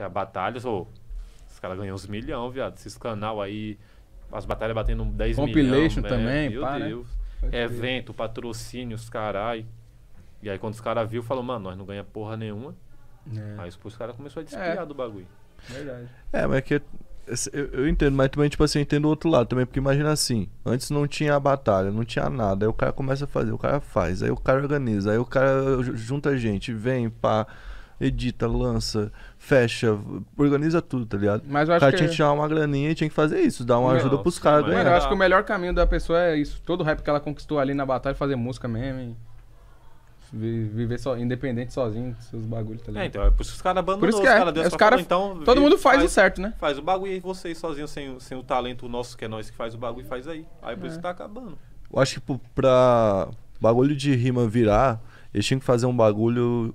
Que é a batalha, os caras ganham uns milhão, viado. Esses canal aí, as batalhas batendo 10 Compilation milhão. Compilation né? também, é, meu pá, né? Deus. Né? caralho. E aí quando os caras viu, falou, mano, nós não ganha porra nenhuma. É. Aí os caras começaram a é. desviar do bagulho. Verdade. É, mas é que eu, eu, entendo, mas também, tipo assim, eu entendo o outro lado também, porque imagina assim, antes não tinha a batalha, não tinha nada, aí o cara começa a fazer, o cara faz, aí o cara organiza, aí o cara junta gente, vem, pá. Pra edita, lança, fecha, organiza tudo, tá ligado? Mas eu acho cara que... tinha que tirar uma graninha e tinha que fazer isso, dar uma Não, ajuda pros caras. Mano, eu acho que o melhor caminho da pessoa é isso. Todo rap que ela conquistou ali na batalha, é fazer música mesmo e viver só independente sozinho dos seus bagulhos, tá é, ligado? É, então, é por isso que os caras abandonam, os é. caras é. Os cara, então... Todo mundo faz, faz, o certo, né? Faz o bagulho e vocês sozinhos, sem, sem o talento nosso, que é nós que faz o bagulho, faz aí. Aí por é. isso que tá acabando. Eu acho que pra bagulho de rima virar, eles tinham que fazer um bagulho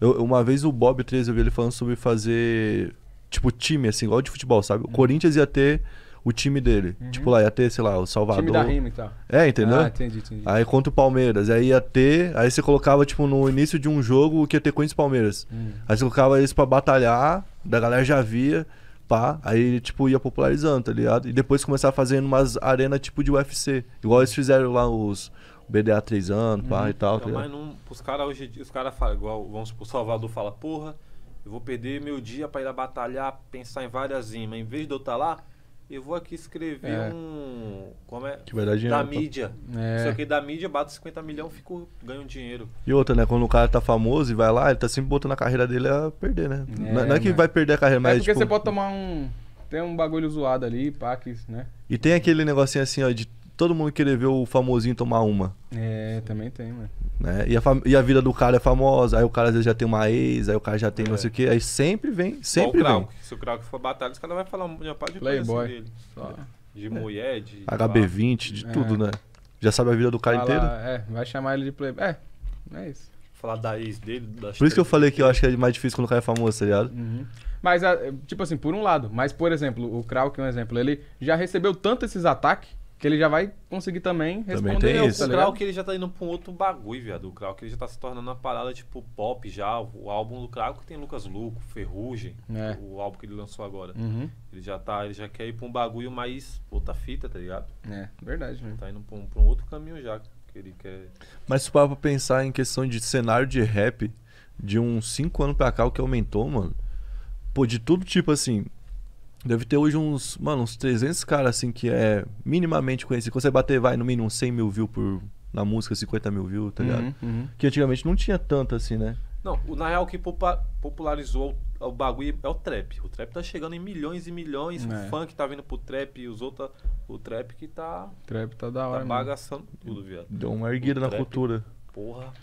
eu, uma vez o Bob 13 eu vi ele falando sobre fazer, tipo, time, assim, igual de futebol, sabe? O uhum. Corinthians ia ter o time dele. Uhum. Tipo, lá ia ter, sei lá, o Salvador. Time da rima e tal. É, entendeu? Ah, entendi, entendi. Aí contra o Palmeiras. Aí ia ter. Aí você colocava, tipo, no início de um jogo o que ia ter Corinthians e Palmeiras. Uhum. Aí você colocava eles pra batalhar, da galera já via. Pá, aí, tipo, ia popularizando, tá ligado? E depois começar fazendo umas arenas tipo de UFC. Igual eles fizeram lá os BDA 3 anos, pá, uhum. e tal. Tá ligado? mas não, os caras hoje, os caras falam, igual, vamos supor, Salvador fala, porra, eu vou perder meu dia para ir a batalhar, pensar em várias rimas. Em vez de eu estar tá lá, eu vou aqui escrever é. um. Como é? Que Da tá? mídia. É. Só que da mídia bato 50 milhões, fico, ganho dinheiro. E outra, né? Quando o cara tá famoso e vai lá, ele tá sempre botando a carreira dele a perder, né? É, não, é, não, é que né? vai perder a carreira, é mas. porque tipo... você pode tomar um. Tem um bagulho zoado ali, pá, que, né? E tem aquele negocinho assim, ó, de todo mundo querer ver o famosinho tomar uma. É, também tem, mano. Né? E, a e a vida do cara é famosa, aí o cara às vezes já tem uma ex, aí o cara já tem é. não sei o quê, aí sempre vem, sempre Bom, vem. Se o Krauk for batalha, os caras vão falar uma parte de Playboy. coisa dele. Só. De mulher, de... HB20, de é. tudo, né? Já sabe a vida do cara Fala, inteiro? É, vai chamar ele de Playboy. É, é isso. Falar da ex dele, da Por isso que eu falei que eu acho que é mais difícil quando o cara é famoso, tá ligado? Uhum. Mas, tipo assim, por um lado, mas por exemplo, o Krauk é um exemplo, ele já recebeu tanto esses ataques que ele já vai conseguir também responder. Também tem isso. Tá tá o Krauk ele já tá indo pra um outro bagulho, viado. O Krauk ele já tá se tornando uma parada tipo pop já. O álbum do Krauk tem Lucas Luco, Ferrugem, é. o álbum que ele lançou agora. Uhum. Ele já tá, ele já quer ir pra um bagulho mais outra fita, tá ligado? É, verdade. Ele né? tá indo pra um, pra um, outro caminho já que ele quer. Mas se para pensar em questão de cenário de rap, de uns 5 anos pra cá, o que aumentou, mano. Pô, de tudo tipo assim, Deve ter hoje uns, mano, uns 300 caras, assim, que é minimamente conhecido. Quando você bater, vai, no mínimo, 100 mil views por, na música, 50 mil views, tá uhum, ligado? Uhum, uhum. Que antigamente não tinha tanto, assim, né? Não, o, na real, que popularizou o, bagulho é o trap. O trap tá chegando em milhões e milhões. É. O funk tá vindo pro trap e os outros... O trap que tá... O trap tá da hora, Tá bagaçando mano. tudo, viado. Deu uma erguida o na trap, cultura. Porra...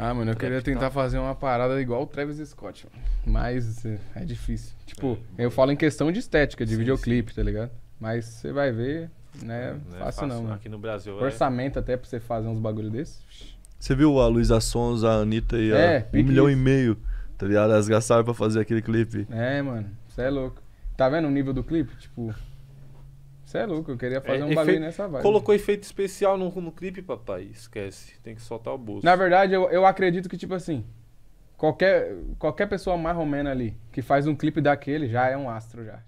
Ah, mano, eu Trap queria tentar fazer uma parada igual o Travis Scott, mano. mas é, é difícil. Tipo, é, eu falo em questão de estética, de sim, videoclipe, sim. tá ligado? Mas você vai ver, né? É, não é fácil, fácil não, mano. Aqui no Brasil, é Orçamento é... até pra você fazer uns bagulho desses. Você viu a Luísa Sons, a Anitta e é, a... um milhão e meio, tá ligado? Elas gastaram pra fazer aquele clipe. É, mano, você é louco. Tá vendo o nível do clipe? Tipo, você é louco, eu queria fazer é, um bagulho nessa vibe. Colocou efeito especial no, no clipe, papai. Esquece, tem que soltar o bolso. Na verdade, eu, eu acredito que, tipo assim, qualquer, qualquer pessoa mais ou menos ali que faz um clipe daquele já é um astro já.